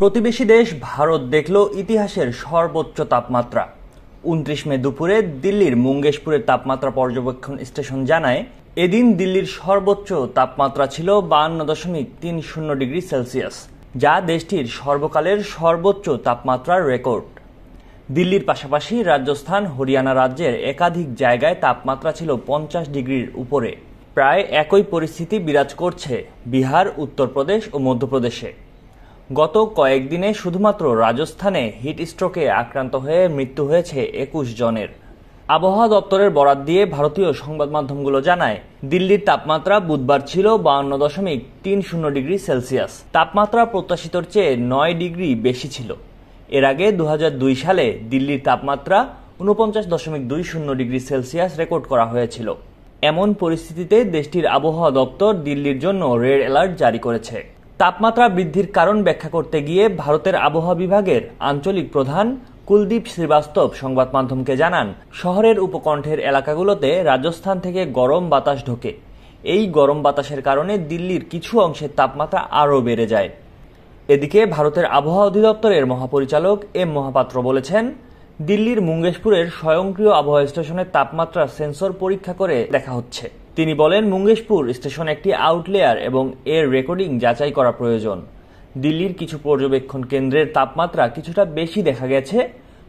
প্রতিবেশী দেশ ভারত দেখল ইতিহাসের সর্বোচ্চ তাপমাত্রা উনত্রিশ মে দুপুরে দিল্লির মুঙ্গেশপুরের তাপমাত্রা পর্যবেক্ষণ স্টেশন জানায় এদিন দিল্লির সর্বোচ্চ তাপমাত্রা ছিল বাহান্ন দশমিক তিন শূন্য ডিগ্রি সেলসিয়াস যা দেশটির সর্বকালের সর্বোচ্চ তাপমাত্রার রেকর্ড দিল্লির পাশাপাশি রাজস্থান হরিয়ানা রাজ্যের একাধিক জায়গায় তাপমাত্রা ছিল পঞ্চাশ ডিগ্রির উপরে প্রায় একই পরিস্থিতি বিরাজ করছে বিহার উত্তরপ্রদেশ ও মধ্যপ্রদেশে গত কয়েকদিনে শুধুমাত্র রাজস্থানে হিট স্ট্রোকে আক্রান্ত হয়ে মৃত্যু হয়েছে একুশ জনের আবহাওয়া দপ্তরের বরাত দিয়ে ভারতীয় সংবাদ মাধ্যমগুলো জানায় দিল্লির তাপমাত্রা বুধবার ছিল বাউন্ন দশমিক তিন শূন্য ডিগ্রি সেলসিয়াস তাপমাত্রা প্রত্যাশিতর চেয়ে নয় ডিগ্রি বেশি ছিল এর আগে দু সালে দিল্লির তাপমাত্রা উনপঞ্চাশ দশমিক দুই শূন্য ডিগ্রি সেলসিয়াস রেকর্ড করা হয়েছিল এমন পরিস্থিতিতে দেশটির আবহাওয়া দপ্তর দিল্লির জন্য রেড অ্যালার্ট জারি করেছে তাপমাত্রা বৃদ্ধির কারণ ব্যাখ্যা করতে গিয়ে ভারতের আবহাওয়া বিভাগের আঞ্চলিক প্রধান কুলদীপ শ্রীবাস্তব সংবাদ মাধ্যমকে জানান শহরের উপকণ্ঠের এলাকাগুলোতে রাজস্থান থেকে গরম বাতাস ঢোকে এই গরম বাতাসের কারণে দিল্লির কিছু অংশের তাপমাত্রা আরও বেড়ে যায় এদিকে ভারতের আবহাওয়া অধিদপ্তরের মহাপরিচালক এম মহাপাত্র বলেছেন দিল্লির মুঙ্গেশপুরের স্বয়ংক্রিয় আবহাওয়া স্টেশনের তাপমাত্রা সেন্সর পরীক্ষা করে দেখা হচ্ছে তিনি বলেন মুঙ্গেশপুর স্টেশন একটি আউটলেয়ার এবং এর রেকর্ডিং যাচাই করা প্রয়োজন দিল্লির কিছু পর্যবেক্ষণ কেন্দ্রের তাপমাত্রা কিছুটা বেশি দেখা গেছে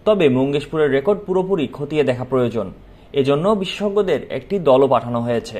তবে মুঙ্গেশপুরের রেকর্ড পুরোপুরি খতিয়ে দেখা প্রয়োজন এজন্য বিশেষজ্ঞদের একটি দলও পাঠানো হয়েছে